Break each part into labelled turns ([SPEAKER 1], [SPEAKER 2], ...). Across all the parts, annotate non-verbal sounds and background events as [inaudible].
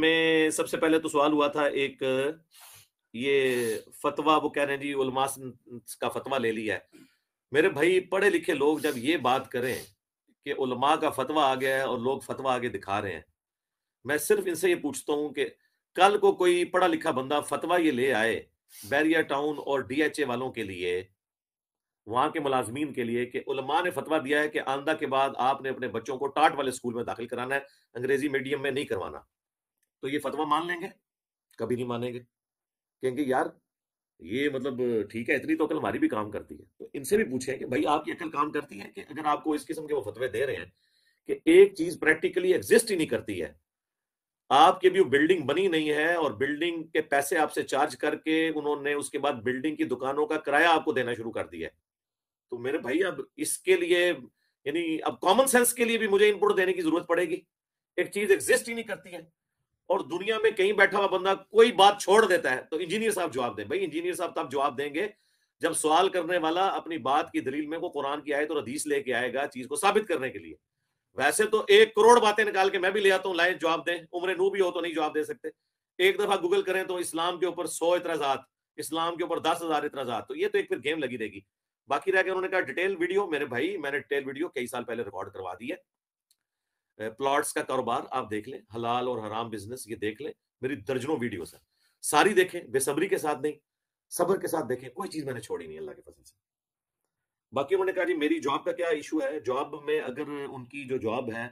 [SPEAKER 1] में सबसे पहले तो सवाल हुआ था एक ये फतवा वो कह रहे हैं जी उलमास का फतवा ले लिया है मेरे भाई पढ़े लिखे लोग जब ये बात करें कि उलमा का फतवा आ गया है और लोग फतवा आगे दिखा रहे हैं मैं सिर्फ इनसे ये पूछता हूं कि कल को कोई पढ़ा लिखा बंदा फतवा ये ले आए बैरिया टाउन और डीएचए वालों के लिए वहां के मुलाजमीन के लिए कि उलमा ने फतवा दिया है कि आंदा के बाद आपने अपने बच्चों को टाट वाले स्कूल में दाखिल कराना है अंग्रेजी मीडियम में नहीं करवाना तो ये फतवा मान लेंगे कभी नहीं मानेंगे क्योंकि यार ये मतलब ठीक है इतनी तो अकल हमारी भी काम करती है तो इनसे भी पूछे कि भाई आपकी अकल काम करती है कि अगर आपको इस किस्म के वो फतवे दे रहे हैं कि एक चीज प्रैक्टिकली एग्जिस्ट ही नहीं करती है आपके भी बिल्डिंग बनी नहीं है और बिल्डिंग के पैसे आपसे चार्ज करके उन्होंने उसके बाद बिल्डिंग की दुकानों का किराया आपको देना शुरू कर दिया है तो मेरे भाई अब इसके लिए यानी अब कॉमन सेंस के लिए भी मुझे इनपुट देने की जरूरत पड़ेगी एक चीज एग्जिस्ट ही नहीं करती है और दुनिया में कहीं बैठा हुआ बंदा कोई बात छोड़ देता है तो इंजीनियर साहब जवाब दें भाई इंजीनियर साहब तब जवाब देंगे जब सवाल करने वाला अपनी बात की दलील में वो कुरान की आयत और हदीस लेके आएगा चीज को साबित करने के लिए वैसे तो एक करोड़ बातें निकाल के मैं भी ले आता हूँ लाए जवाब दें उम्र नू भी हो तो नहीं जवाब दे सकते एक दफा गूगल करें तो इस्लाम के ऊपर सौ इतराजात इस्लाम के ऊपर दस हजार इतराजात तो ये तो एक फिर गेम लगी रहेगी बाकी रह गया उन्होंने कहा डिटेल वीडियो मेरे भाई मैंने डिटेल वीडियो कई साल पहले रिकॉर्ड करवा दी है प्लॉट्स का कारोबार आप देख लें हलाल और हराम बिजनेस ये देख लें मेरी दर्जनों वीडियो है सारी देखें बेसब्री के साथ नहीं सबर के साथ देखें कोई चीज मैंने छोड़ी नहीं अल्लाह के फसल से बाकी उन्होंने कहा जी मेरी जॉब का क्या इशू है जॉब में अगर उनकी जो जॉब है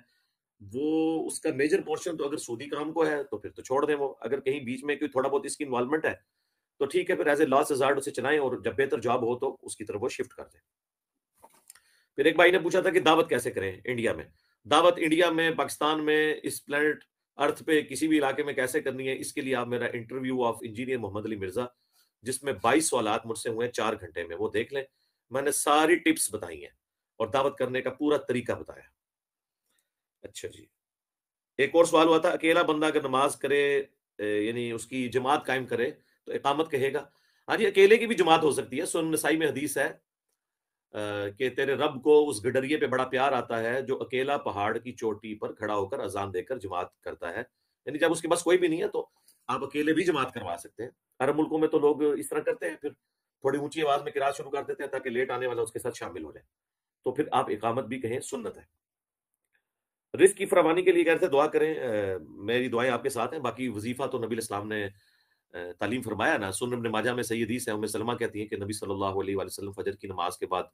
[SPEAKER 1] वो उसका मेजर पोर्शन तो अगर सूदी काम को है तो फिर तो छोड़ दें वो अगर कहीं बीच में कोई थोड़ा बहुत इसकी इन्वॉल्वमेंट है तो ठीक है फिर एज ए लॉस हजार उसे चलाएं और जब बेहतर जॉब हो तो उसकी तरफ वो शिफ्ट कर दें फिर एक भाई ने पूछा था कि दावत कैसे करें इंडिया में दावत इंडिया में पाकिस्तान में इस प्लेनेट अर्थ पे किसी भी इलाके में कैसे करनी है इसके लिए आप मेरा interview of engineer Mohammad Ali Mirza जिसमें 22 सवाल मुझसे हुए हैं चार घंटे में वो देख लें मैंने सारी टिप्स बताई हैं और दावत करने का पूरा तरीका बताया अच्छा जी एक और सवाल हुआ था अकेला बंदा अगर नमाज करे यानी उसकी जमात कायम करे तो एकामत कहेगा हाँ जी अकेले की भी जमात हो सकती है सुन नसाई में हदीस है कि तेरे रब को उस गडरिए पे बड़ा प्यार आता है जो अकेला पहाड़ की चोटी पर खड़ा होकर अजान देकर जमात करता है यानी जब उसके पास कोई भी नहीं है तो आप अकेले भी जमात करवा सकते हैं अरब मुल्कों में तो लोग इस तरह करते हैं फिर थोड़ी ऊंची आवाज में किरात शुरू कर देते हैं ताकि लेट आने वाला उसके साथ शामिल हो जाए तो फिर आप इकामत भी कहें सुन्नत है रिस्क की फरवानी के लिए कह रहे थे दुआ करें मेरी दुआएं आपके साथ हैं बाकी वजीफा तो नबी इस्लाम ने तालीम फरमाया ना सुन ने माजा में सैद से है सलमा कहती है कि नबी सल्लल्लाहु अलैहि वसल्लम फजर की नमाज के बाद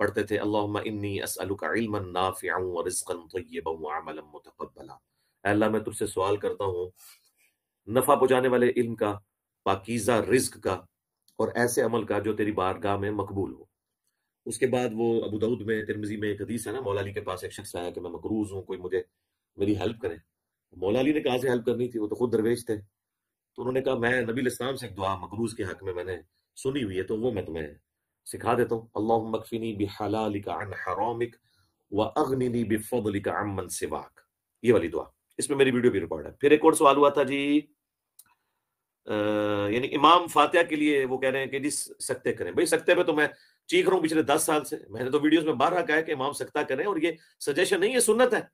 [SPEAKER 1] पढ़ते थे अल्लाहुम्मा इन्नी असअलुका इल्मन नाफिअन व रिज़्कन तय्यबन व अमलन मुतकब्बला अल्लाह मैं तुझसे सवाल करता हूँ नफा पहुंचाने वाले इल्म का पाकीज़ा रिज्क का और ऐसे अमल का जो तेरी बारगाह में मकबूल हो उसके बाद वो अबू दाऊद में तिरमिजी में एक हदीस है ना मौला अली के पास एक शख्स आया कि मैं मकरूज हूँ कोई मुझे मेरी हेल्प करे मौला अली ने कहा से हेल्प करनी थी वो तो खुद दरवेश थे तो उन्होंने कहा मैं नबी इस्लाम से एक दुआ मकरूज के हक में मैंने सुनी हुई है तो वो मैं तुम्हें सिखा देता हूँ अल्लाह मकफिनी अन हरामिक व अग्निनी बिफदलिका अमन सिवाक ये वाली दुआ इसमें मेरी वीडियो भी रिकॉर्ड है फिर एक और सवाल हुआ था जी यानी इमाम फातिहा के लिए वो कह रहे हैं कि जी सकते करें भाई सकते में तो मैं चीख रहा हूँ पिछले दस साल से मैंने तो वीडियोस में बारह कहा है कि इमाम सकता करें और ये सजेशन नहीं है सुन्नत है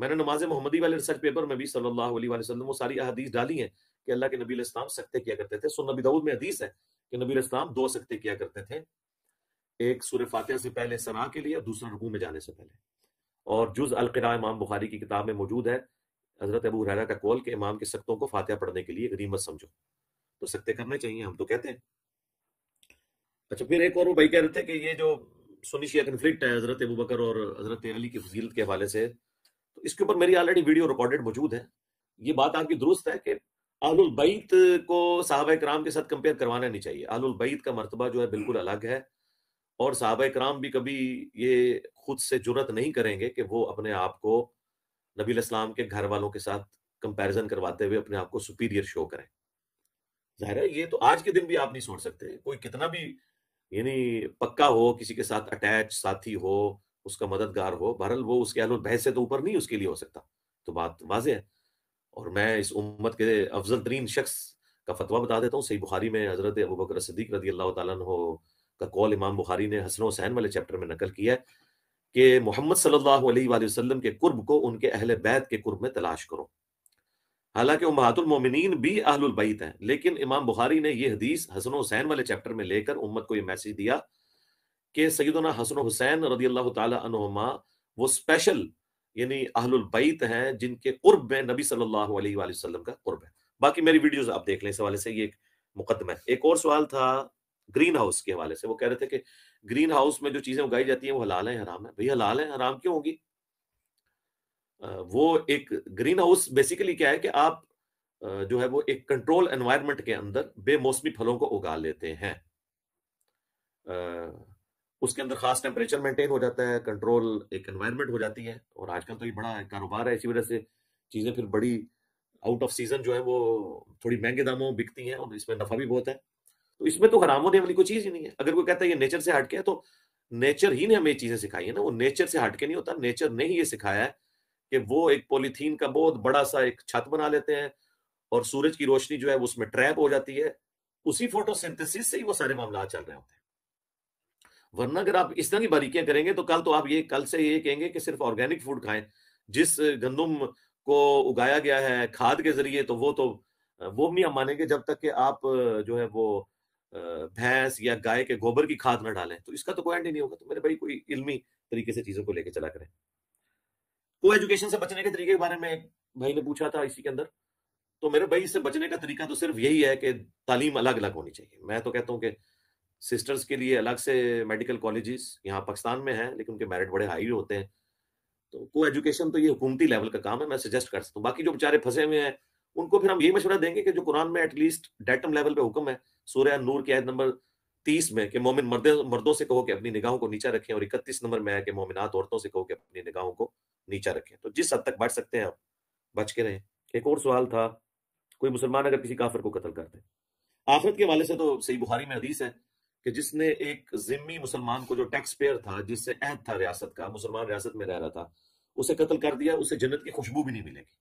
[SPEAKER 1] मैंने नमाज मोहम्मदी वाले रिसर्च पेपर में भी सल्लल्लाहु अलैहि वसल्लम वो सारी अदीस डाली हैं कि अल्लाह के नबी इस्लाम सकते किया करते थे सुन नबी दाऊद में हदीस है कि नबी इस्लाम दो सकते किया करते थे एक सुर फातह से पहले सना के लिए और दूसरा रुकू में जाने से पहले और जुज अलकरा इमाम बुखारी की किताब में मौजूद है हजरत अबू रहरा का कौल के इमाम के सख्तों को फातह पढ़ने के लिए गनीमत समझो तो सकते करने चाहिए हम तो कहते हैं अच्छा फिर एक और भाई कह रहे थे कि ये जो सुनिशिया कन्फ्लिक्ट है हजरत अबू बकर और हजरत अली की फजीलत के हवाले से तो इसके ऊपर मेरी ऑलरेडी वीडियो रिकॉर्डेड मौजूद है ये बात आपकी दुरुस्त है कि आलुल बैत को साहब कराम के साथ कंपेयर करवाना नहीं चाहिए आलुल बैत का मरतबा जो है बिल्कुल अलग है और साहब कराम भी कभी ये खुद से जुरत नहीं करेंगे कि वो अपने आप को नबी इस्लाम के घर वालों के साथ कंपैरिजन करवाते हुए अपने आप को सुपीरियर शो करें जाहिर है ये तो आज के दिन भी आप नहीं सोच सकते कोई कितना भी यानी पक्का हो किसी के साथ अटैच साथी हो उसका मददगार हो बहरल वो उसके अहल बहस से तो ऊपर नहीं उसके लिए हो सकता तो बात वाज है और मैं इस उम्मत के अफजल तरीन शख्स का फतवा बता देता हूँ सही बुखारी में हजरत अबू बकर सदीक रदी अल्लाह तु का कौल इमाम बुखारी ने हसन हुसैन वाले चैप्टर में नकल किया है कि मोहम्मद सल्लल्लाहु अलैहि वसल्लम के कुर्ब को उनके अहल बैत के कुर्ब में तलाश करो हालांकि उमहातुलमोमिन भी बैत हैं लेकिन इमाम बुखारी ने यह हदीस हसन हुसैन वाले चैप्टर में लेकर उम्मत को यह मैसेज दिया कि सैदना हसन हुसैन रदी अल्लाह तुमा वो स्पेशल यानी अहलुल बैत हैं जिनके कुर्ब में नबी सल्लल्लाहु अलैहि वसल्लम का कुर्ब है बाकी मेरी वीडियोस आप देख लें इस हवाले से ये एक मुकदमा है एक और सवाल था ग्रीन हाउस के हवाले से वो कह रहे थे कि ग्रीन हाउस में जो चीजें उगाई जाती हैं वो हलाल है हराम है भैया हलाल है हराम क्यों होगी वो एक ग्रीन हाउस बेसिकली क्या है कि आप जो है वो एक कंट्रोल एनवायरमेंट के अंदर बेमौसमी फलों को उगा लेते हैं उसके अंदर खास टेम्परेचर मेंटेन हो जाता है कंट्रोल एक एनवायरनमेंट हो जाती है और आजकल तो ये बड़ा कारोबार है इसी वजह से चीज़ें फिर बड़ी आउट ऑफ सीजन जो है वो थोड़ी महंगे दामों में बिकती हैं और इसमें नफा भी बहुत है तो इसमें तो हराम होने वाली कोई चीज़ ही नहीं है अगर कोई कहता है ये नेचर से हटके है तो नेचर ही ने हमें ये चीज़ें सिखाई है ना वो नेचर से हटके नहीं होता नेचर ने ही ये सिखाया है कि वो एक पॉलीथीन का बहुत बड़ा सा एक छत बना लेते हैं और सूरज की रोशनी जो है उसमें ट्रैप हो जाती है उसी फोटोसिंथेसिस से ही वो सारे मामला चल रहे होते हैं वरना अगर आप इस तरह की बारीकियां करेंगे तो कल तो आप ये कल से ये कहेंगे कि सिर्फ ऑर्गेनिक फूड खाएं जिस गंदम को उगाया गया है खाद के जरिए तो वो तो वो भी हम मानेंगे जब तक कि आप जो है वो भैंस या गाय के गोबर की खाद ना डालें तो इसका तो कोई एंड ही नहीं होगा तो मेरे भाई कोई इल्मी तरीके से चीजों को लेकर चला करें को एजुकेशन से बचने के तरीके के बारे में भाई ने पूछा था इसी के अंदर तो मेरे भाई इससे बचने का तरीका तो सिर्फ यही है कि तालीम अलग अलग होनी चाहिए मैं तो कहता हूँ कि सिस्टर्स के लिए अलग से मेडिकल कॉलेजेस यहाँ पाकिस्तान में हैं लेकिन उनके मेरिट बड़े हाई होते हैं तो को एजुकेशन तो ये हुकूमती लेवल का काम है मैं सजेस्ट कर सकता हूँ बाकी जो बेचारे फंसे हुए हैं उनको फिर हम ये मशवरा देंगे कि जो कुरान में एटलीस्ट डेटम लेवल पे हुक्म है सूर्य नूर की आयत नंबर तीस में कि मोमिन मर्दे मर्दों से कहो कि अपनी निगाहों को नीचा रखें और इकतीस नंबर में है कि मोमिनात औरतों से कहो कि अपनी निगाहों को नीचा रखें तो जिस हद तक बच सकते हैं आप बच के रहें एक और सवाल था कोई मुसलमान अगर किसी काफिर को कत्ल कर दे आफरत के वाले से तो सही बुखारी में हदीस है कि जिसने एक जिम्मी मुसलमान को जो टैक्स पेयर था जिससे अहद था रियासत का मुसलमान रियासत में रह रहा था उसे कत्ल कर दिया उसे जन्नत की खुशबू भी नहीं मिलेगी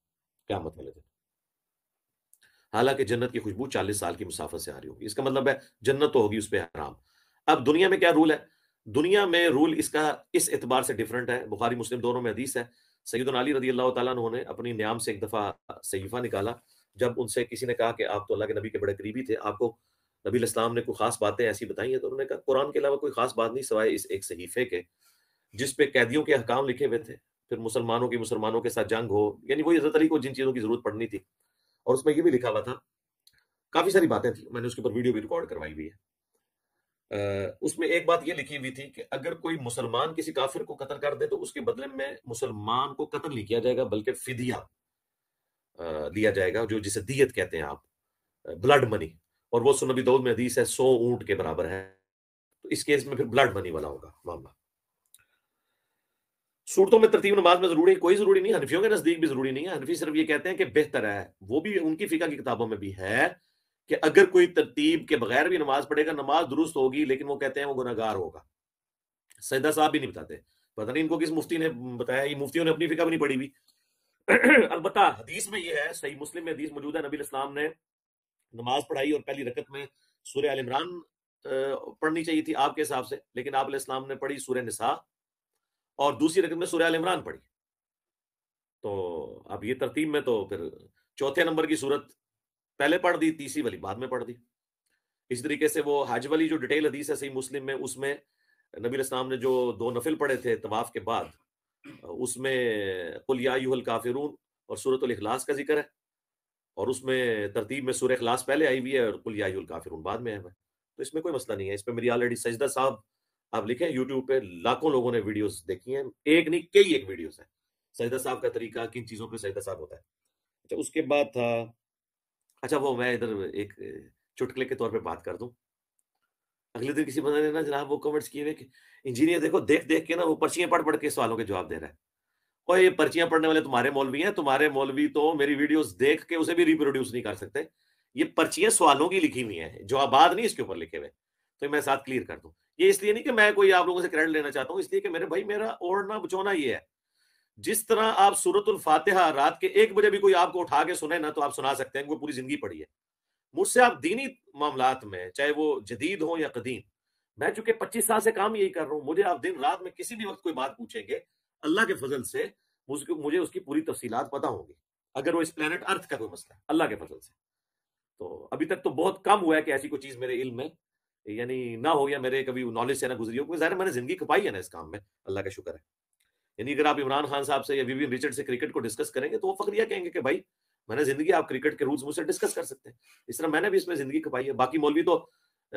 [SPEAKER 1] क्या मत वाले दिन हालांकि जन्नत की खुशबू चालीस साल की मुसाफत से आ रही होगी इसका मतलब है जन्नत तो होगी उस पर हराम अब दुनिया में क्या रूल है दुनिया में रूल इसका इस एतबार से डिफरेंट है बुखारी मुस्लिम दोनों में हदीस है सैदन अली रजी अल्लाह तु ने अपनी न्याम से एक दफ़ा सहीफा निकाला जब उनसे किसी ने कहा कि आप तो अल्लाह के नबी के बड़े करीबी थे आपको नबी इस्लाम ने कोई खास बातें ऐसी बताई हैं तो उन्होंने कहा कुरान के अलावा कोई खास बात नहीं सवाए इस एक सहीफे के जिस पे कैदियों के अहकाम लिखे हुए थे फिर मुसलमानों की मुसलमानों के साथ जंग हो यानी वही हजरत अली को जिन चीज़ों की जरूरत पड़नी थी और उसमें यह भी लिखा हुआ था काफ़ी सारी बातें थी मैंने उसके ऊपर वीडियो भी रिकॉर्ड करवाई हुई है उसमें एक बात यह लिखी हुई थी कि अगर कोई मुसलमान किसी काफिर को कत्ल कर दे तो उसके बदले में मुसलमान को कत्ल नहीं किया जाएगा बल्कि फिदिया दिया जाएगा जो जिसे दियत कहते हैं आप ब्लड मनी और वो सुनबी दौद में हदीस है सो ऊंट के बराबर है तो इस केस में फिर ब्लड मनी वाला होगा मामला सूरतों में तरतीब नमाज में जरूरी है कोई जरूरी नहीं हनफियों के नजदीक भी जरूरी नहीं है हनफी सिर्फ ये कहते हैं कि बेहतर है वो भी उनकी फिका की किताबों में भी है कि अगर कोई तरतीब के बगैर भी नमाज पढ़ेगा नमाज दुरुस्त होगी लेकिन वो कहते हैं वो गुनागार होगा सैदा साहब भी नहीं बताते पता नहीं इनको किस मुफ्ती ने बताया ये मुफ्तियों ने अपनी फिका भी नहीं पढ़ी हुई [clears throat] अलबत् हदीस में यह है सही मुस्लिम में हदीस मौजूद है नबी इस्लाम ने नमाज पढ़ाई और पहली रकत में सूर्य आल इमरान पढ़नी चाहिए थी आपके हिसाब से लेकिन आप इस्लाम ने पढ़ी सूर्य निसा और दूसरी रकत में सूर्य आल इमरान पढ़ी तो अब ये तरतीब में तो फिर चौथे नंबर की सूरत पहले पढ़ दी तीसरी वाली बाद में पढ़ दी इसी तरीके से वो हज वाली जो डिटेल हदीस है सही मुस्लिम में उसमें नबी इस्लाम ने जो दो नफिल पढ़े थे तवाफ के बाद उसमें कुलियाल काफिरून और सूरत का जिक्र है और उसमें तरतीब में सूर्य खलास पहले आई हुई है और कुल काफिर उन बाद में है तो इसमें कोई मसला नहीं है इसमें मेरी ऑलरेडी सजदा साहब आप लिखे यूट्यूब पे लाखों लोगों ने वीडियोस देखी हैं एक नहीं कई एक वीडियोस हैं सजदा साहब का तरीका किन चीज़ों पे सजदा साहब होता है अच्छा उसके बाद था अच्छा वो मैं इधर एक चुटकले के तौर पर बात कर दूँ अगले दिन किसी बंदे ने ना जनाब वो कमेंट्स किए हुए कि इंजीनियर देखो देख देख के ना वो पर्चियाँ पढ़ पढ़ के सवालों के जवाब दे रहा है और ये पर्चियां पढ़ने वाले तुम्हारे मौलवी हैं तुम्हारे मौलवी तो मेरी वीडियोस देख के उसे भी रिप्रोड्यूस नहीं कर सकते ये पर्चियां सवालों की लिखी हुई हैं जवाबाद नहीं इसके ऊपर लिखे हुए तो मैं साथ क्लियर कर दूं ये इसलिए नहीं कि मैं कोई आप लोगों से क्रेडिट लेना चाहता हूँ इसलिए कि मेरे भाई मेरा ओढ़ना बचोना ये है जिस तरह आप सूरतुल फातिहा रात के एक बजे भी कोई आपको उठा के सुने ना तो आप सुना सकते हैं वो पूरी जिंदगी पढ़ी है मुझसे आप दीनी मामला में चाहे वो जदीद हो या कदीम मैं चूंकि पच्चीस साल से काम यही कर रहा हूँ मुझे आप दिन रात में किसी भी वक्त कोई बात पूछेंगे अल्लाह के फजल से मुझको मुझे उसकी पूरी तफसीलात पता होगी अगर वो इस प्लानट अर्थ का कोई मसला है अल्लाह के फजल से तो अभी तक तो बहुत कम हुआ है कि ऐसी कोई चीज़ मेरे इल्म में यानी ना हो या मेरे कभी नॉलेज से ना गुजरी हो क्योंकि मैंने ज़िंदगी खपाई है ना इस काम में अल्लाह का शुक्र है यानी अगर आप इमरान खान साहब से या विवियन रिचर्ड से क्रिकेट को डिस्कस करेंगे तो वो फक्रिया कहेंगे कि भाई मैंने ज़िंदगी आप क्रिकेट के रूल्स मुझसे डिस्कस कर सकते हैं इस तरह मैंने भी इसमें ज़िंदगी खपाई है बाकी मौलवी तो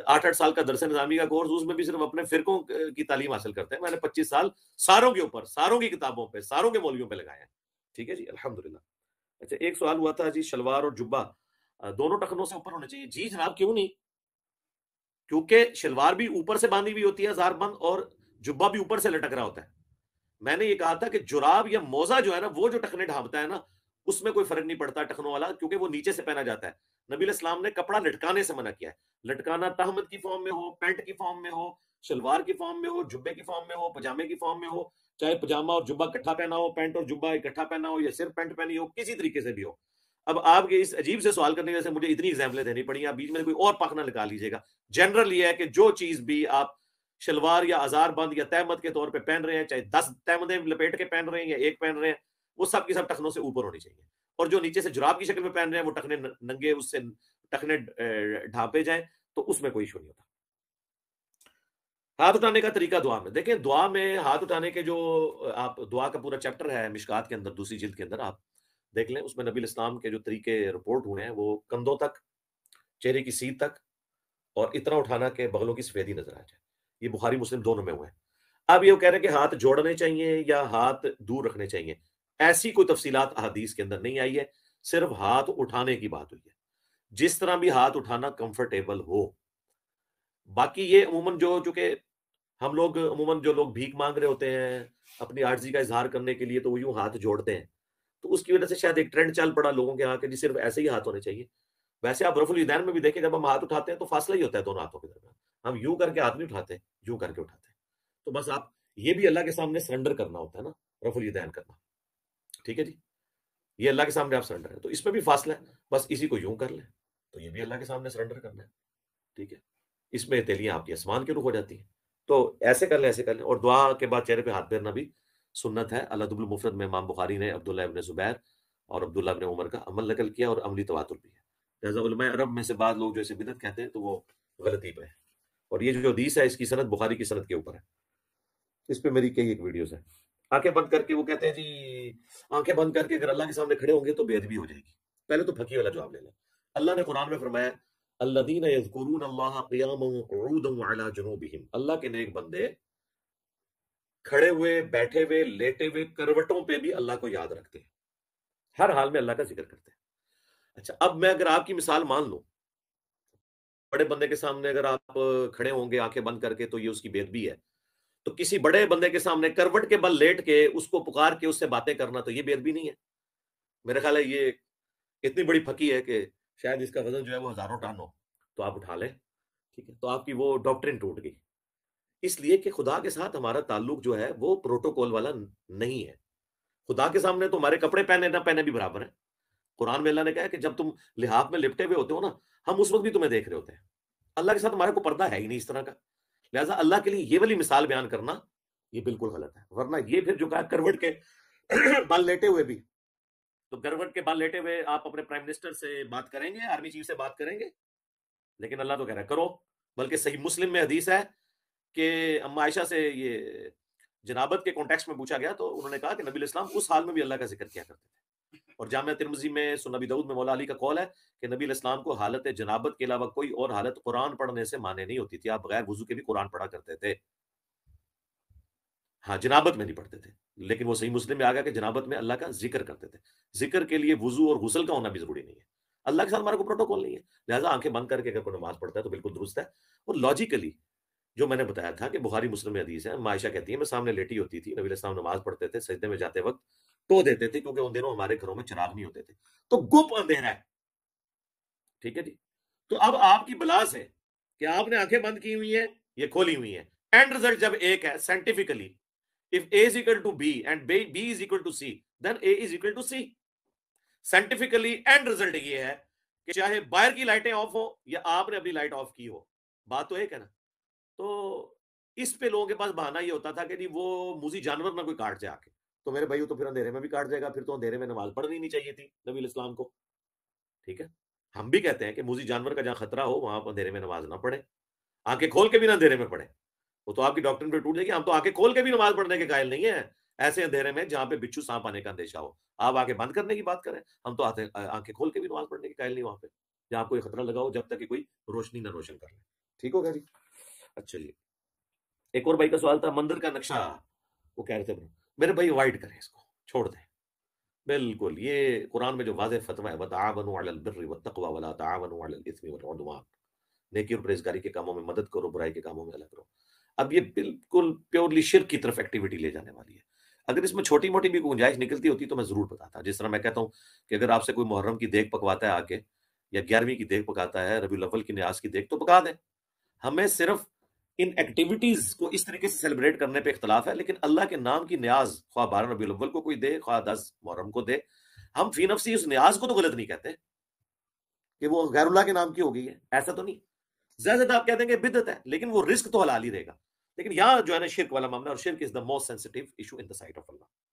[SPEAKER 1] आठ आठ साल का दर्शन निजामी का कोर्स उसमें भी सिर्फ अपने फिरकों की तालीम हासिल करते हैं मैंने पच्चीस साल सारों के ऊपर सारों की किताबों पर सारों के मौलियों पर लगाए हैं ठीक है जी अलहमदिल्ला अच्छा एक सवाल हुआ था जी शलवार और जुब्बा दोनों टखनों से ऊपर होने चाहिए जी जनाब क्यों नहीं क्योंकि शलवार भी ऊपर से बांधी हुई होती है बंद और जुब्बा भी ऊपर से लटक रहा होता है मैंने ये कहा था कि जुराब या मोजा जो है ना वो जो टखने ढांपता है ना उसमें कोई फर्क नहीं पड़ता टखनों वाला क्योंकि वो नीचे से पहना जाता है नबी इस्लाम ने कपड़ा लटकाने से मना किया है लटकाना तहमद की फॉर्म में हो पैंट की फॉर्म में हो शलवार की फॉर्म में हो जुब्बे की फॉर्म में हो पजामे की फॉर्म में हो चाहे पजामा और जुब्बा इकट्ठा पहना हो पैंट और जुब्बा इकट्ठा पहना हो या सिर्फ पैंट पहनी हो किसी तरीके से भी हो अब आपके इस अजीब से सवाल करने वैसे से मुझे इतनी एग्जाम्पलें देनी पड़ी आप बीच में कोई और पाखना निकाल लीजिएगा जनरल ये है कि जो चीज भी आप शलवार या आजार बंद या तहमद के तौर पर पहन रहे हैं चाहे दस तहमदे लपेट के पहन रहे हैं या एक पहन रहे हैं वो सब की सब टखनों से ऊपर होनी चाहिए और जो नीचे से जुराब की शक्ल में पहन रहे हैं वो टखने नंगे उससे टखने ढापे जाए तो उसमें कोई इशू नहीं होता हाथ उठाने का तरीका दुआ में देखें दुआ में हाथ उठाने के जो आप दुआ का पूरा चैप्टर है मिशकात के अंदर दूसरी जिल्द के अंदर आप देख लें उसमें नबी इस्लाम के जो तरीके रिपोर्ट हुए हैं वो कंधों तक चेहरे की सीध तक और इतना उठाना के बगलों की सफेदी नजर आ जाए ये बुखारी मुस्लिम दोनों में हुए हैं अब ये कह रहे हैं कि हाथ जोड़ने चाहिए या हाथ दूर रखने चाहिए ऐसी कोई तफसीलात अदीस के अंदर नहीं आई है सिर्फ हाथ उठाने की बात हुई है जिस तरह भी हाथ उठाना कंफर्टेबल हो बाकी ये अमूमन जो चूंकि हम लोग अमूमन जो लोग भीख मांग रहे होते हैं अपनी आर्जी का इजहार करने के लिए तो वो यूं हाथ जोड़ते हैं तो उसकी वजह से शायद एक ट्रेंड चल पड़ा लोगों के यहाँ के जी सिर्फ ऐसे ही हाथ होने चाहिए वैसे आप रफुल में भी देखें जब हम हाथ उठाते हैं तो फासला ही होता है दोनों हाथों के दरमियान हम यूं करके हाथ नहीं उठाते यूं करके उठाते हैं तो बस आप ये भी अल्लाह के सामने सरेंडर करना होता है ना रफुल करना ठीक है जी ये अल्लाह के सामने आप सरेंडर है तो इसमें भी फासला है बस इसी को यूं कर लें तो ये भी अल्लाह के सामने सरेंडर करना है ठीक है इसमें तेलियां आपकी आसमान के रूप हो जाती हैं तो ऐसे कर लें ऐसे कर लें और दुआ के बाद चेहरे पे हाथ फेरना भी सुन्नत है अल्लाह मुफरत में इमाम बुखारी ने अब्दुल्ला अबिन जुबैर और अब्दुल्ला इबन उमर का अमल नकल किया और अमली तवातुल भी है लिहाजा अरब में से बाद लोग जो इसे बिदत कहते हैं तो वो गलती पे है और ये जो हदीस है इसकी सनत बुखारी की सनत के ऊपर है इस पर मेरी कई एक वीडियोज़ हैं आंखें बंद करके वो कहते हैं जी आंखें बंद करके अगर अल्लाह के सामने खड़े होंगे तो बेदबी हो जाएगी पहले तो फकी वाला जवाब ले लें अल्लाह ने कुरान में फरमाया अल्लादीन यजकुरून अल्लाह अल्लाह के नेक बंदे खड़े हुए बैठे हुए लेटे हुए करवटों पे भी अल्लाह को याद रखते हैं हर हाल में अल्लाह का जिक्र करते हैं अच्छा अब मैं अगर आपकी मिसाल मान लू बड़े बंदे के सामने अगर आप खड़े होंगे आंखें बंद करके तो ये उसकी बेदबी है तो किसी बड़े बंदे के सामने करवट के बल लेट के उसको पुकार के उससे बातें करना तो ये बेदबी नहीं है मेरा ख्याल है ये इतनी बड़ी फकी है कि शायद इसका वजन जो है वो हजारों टन हो तो आप उठा लें ठीक है तो आपकी वो डॉक्ट्रिन टूट गई इसलिए कि खुदा के साथ हमारा ताल्लुक जो है वो प्रोटोकॉल वाला नहीं है खुदा के सामने तो हमारे कपड़े पहने ना पहने भी बराबर है कुरान में अल्लाह ने कहा कि जब तुम लिहाफ में लिपटे हुए होते हो ना हम उस वक्त भी तुम्हें देख रहे होते हैं अल्लाह के साथ हमारे को पर्दा है ही नहीं इस तरह का लिहाजा अल्लाह के लिए ये वाली मिसाल बयान करना ये बिल्कुल गलत है वरना ये फिर जो कहा करवट के [clears throat] बाल लेटे हुए भी तो करवट के बाल लेटे हुए आप अपने प्राइम मिनिस्टर से बात करेंगे आर्मी चीफ से बात करेंगे लेकिन अल्लाह तो कह रहा है करो बल्कि सही मुस्लिम में हदीस है कि अम्मा आयशा से ये जनाबत के कॉन्टेक्स्ट में पूछा गया तो उन्होंने कहा कि नबी इस्लाम उस हाल में भी अल्लाह का जिक्र किया करते थे और जाम तिरमजी में सुनबी दऊद में मौला अली का कॉल है कि नबी इस्लाम को हालत जनाबत के अलावा कोई और हालत कुरान पढ़ने से माने नहीं होती थी आप बगैर वजू के भी कुरान पढ़ा करते थे हाँ जनाबत में नहीं पढ़ते थे लेकिन वो सही मुस्लिम में आ गया कि जनाबत में अल्लाह का जिक्र करते थे जिक्र के लिए वजू और गुसल का होना भी जरूरी नहीं है अल्लाह के साथ हमारा को प्रोटोकॉल नहीं है लिहाजा आंखें बंद करके अगर कोई नमाज पढ़ता है तो बिल्कुल दुरुस्त है और लॉजिकली जो मैंने बताया था कि बुहारी मुस्लिम में हदीस है मायशा कहती है मैं सामने लेटी होती थी नबी इस्लाम नमाज पढ़ते थे सजदे में जाते वक्त तो देते थे क्योंकि उन दिनों हमारे घरों में चिराग नहीं होते थे तो गुप अंधेरा है ठीक है जी तो अब आपकी बलास है कि आपने आंखें बंद की हुई है ये खोली हुई है एंड रिजल्ट जब एक है scientifically if A is equal to B and B is equal to C then A is equal to C scientifically and result ये है कि चाहे बाहर की लाइटें ऑफ हो या आपने अपनी लाइट ऑफ की हो बात तो एक है ना तो इस पे लोगों के पास बहाना ये होता था कि नहीं वो मुझी जानवर ना कोई काट जाके तो मेरे भाई तो फिर अंधेरे में भी काट जाएगा फिर तो अंधेरे में नमाज पढ़नी नहीं चाहिए थी नबी इस्लाम को ठीक है हम भी कहते हैं कि मुझे जानवर का जहां खतरा हो वहां अंधेरे में नमाज ना पढ़े आंखें खोल के भी ना अंधेरे में पढ़े वो तो आपकी डॉक्टर पर टूट जाएगी हम तो आंखें खोल के भी नमाज पढ़ने के कायल नहीं है ऐसे अंधेरे में जहां पे बिच्छू सांप आने का अंदेशा हो आप आके बंद करने की बात करें हम तो आंखें खोल के भी नमाज पढ़ने के कायल नहीं वहां पे जहां आपको खतरा लगा हो जब तक कि कोई रोशनी ना रोशन कर ले ठीक होगा जी अच्छा जी एक और भाई का सवाल था मंदिर का नक्शा वो कह रहे थे मेरे भाई अवॉइड करें इसको छोड़ दें बिल्कुल ये कुरान में जो वाज फतवा है नेकी और परहेजगारी के कामों में मदद करो बुराई के कामों में अलग करो अब ये बिल्कुल प्योरली शिर की तरफ एक्टिविटी ले जाने वाली है अगर इसमें छोटी मोटी भी गुंजाइश निकलती होती तो मैं जरूर बताता जिस तरह मैं कहता हूँ कि अगर आपसे कोई मुहर्रम की देख पकवाता है आके या ग्यारहवीं की देख पकाता है रबी अव्वल की न्याज की देख तो पका दें हमें सिर्फ इन एक्टिविटीज को इस तरीके से सेलिब्रेट करने पे इख्तलाफ है लेकिन अल्लाह के नाम की न्याज ख्वा बारह रबी अव्वल को कोई दे ख्वा दस मुहर्रम को दे हम फी नफसी उस न्याज को तो गलत नहीं कहते कि वो गैरुल्ला के नाम की हो गई है ऐसा तो नहीं ज्यादा ज्यादा आप कह देंगे बिदत है लेकिन वो रिस्क तो हलाल ही रहेगा लेकिन यहाँ जो है ना शिरक वाला मामला और शिरक is the most sensitive issue in the sight of Allah